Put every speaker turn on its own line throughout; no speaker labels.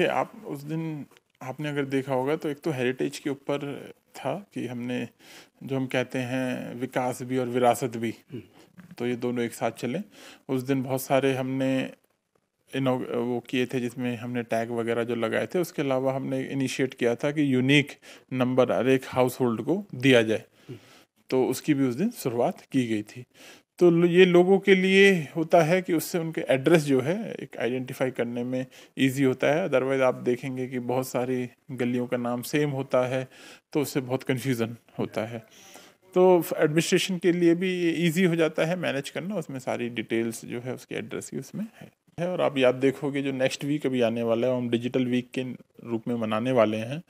ये आप उस दिन आपने अगर देखा होगा तो एक तो हेरिटेज के ऊपर था कि हमने जो हम कहते हैं विकास भी और विरासत भी हम्म। तो ये दोनों एक साथ चले उस दिन बहुत सारे हमने इनो वो किए थे जिसमें हमने टैग वगैरह जो लगाए थे उसके अलावा हमने इनिशिएट किया था कि यूनिक नंबर हर एक हाउस होल्ड को दिया जाए हम्म। तो उसकी भी उस दिन शुरुआत की गई थी तो ये लोगों के लिए होता है कि उससे उनके एड्रेस जो है एक आइडेंटिफाई करने में इजी होता है अदरवाइज़ आप देखेंगे कि बहुत सारी गलियों का नाम सेम होता है तो उससे बहुत कन्फ्यूज़न होता है तो एडमिनिस्ट्रेशन के लिए भी इजी हो जाता है मैनेज करना उसमें सारी डिटेल्स जो है उसके एड्रेस की उसमें है है और आप याद देखोगे जो नेक्स्ट वीक अभी आने वाला है हम डिजिटल वीक के रूप में मनाने वाले हैं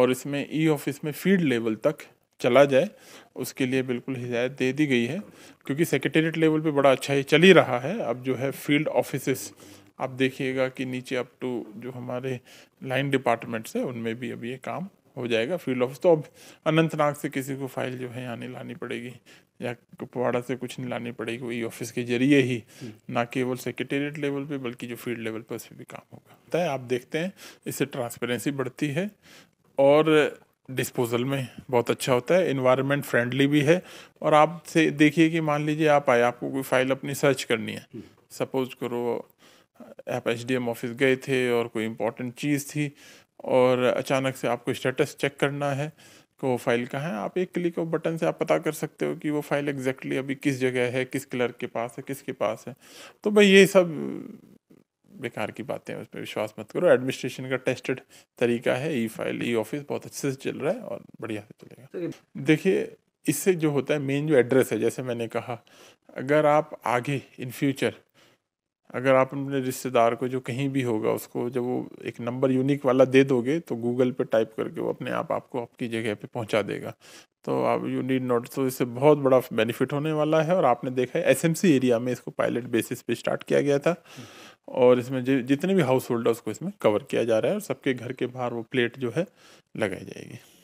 और इसमें ई ऑफिस में फील्ड लेवल तक चला जाए उसके लिए बिल्कुल हिदायत दे दी गई है क्योंकि सेक्रेटेरिएट लेवल पे बड़ा अच्छा ही चल ही रहा है अब जो है फील्ड ऑफिस आप देखिएगा कि नीचे अप टू जो हमारे लाइन डिपार्टमेंट्स है उनमें भी अब ये काम हो जाएगा फील्ड ऑफिस तो अब अनंतनाग से किसी को फाइल जो है यहाँ नहीं लानी पड़ेगी या कुपवाड़ा से कुछ नहीं लानी पड़ेगी वही ऑफिस के जरिए ही ना केवल सेक्रेटेरिएट लेवल पे बल्कि जो फील्ड लेवल पर उस भी काम होगा है आप देखते हैं इससे ट्रांसपेरेंसी बढ़ती है और डिस्पोजल में बहुत अच्छा होता है इन्वायरमेंट फ्रेंडली भी है और आप से देखिए कि मान लीजिए आप आए आपको कोई फाइल अपनी सर्च करनी है सपोज हम्म। करो आप एच ऑफिस गए थे और कोई इम्पोर्टेंट चीज़ थी और अचानक से आपको स्टेटस चेक करना है कि वो फाइल कहाँ है आप एक क्लिक और बटन से आप पता कर सकते हो कि वो फाइल एग्जैक्टली exactly अभी किस जगह है किस क्लर्क के पास है किसके पास है तो भाई ये सब बेकार की बातें हैं उस पर विश्वास मत करो एडमिनिस्ट्रेशन का टेस्टेड तरीका है ई फाइल ई ऑफिस बहुत अच्छे से चल रहा है और बढ़िया से चलेगा देखिए इससे जो होता है मेन जो एड्रेस है जैसे मैंने कहा अगर आप आगे इन फ्यूचर अगर आप अपने रिश्तेदार को जो कहीं भी होगा उसको जब वो एक नंबर यूनिक वाला दे दोगे तो गूगल पे टाइप करके वो अपने आप आपको आपकी जगह पे पहुंचा देगा तो आप यू नीड नॉट तो इससे बहुत बड़ा बेनिफिट होने वाला है और आपने देखा है एसएमसी एरिया में इसको पायलट बेसिस पे स्टार्ट किया गया था और इसमें जितने भी हाउस होल्डर उसको इसमें कवर किया जा रहा है और सबके घर के बाहर वो प्लेट जो है लगाई जाएगी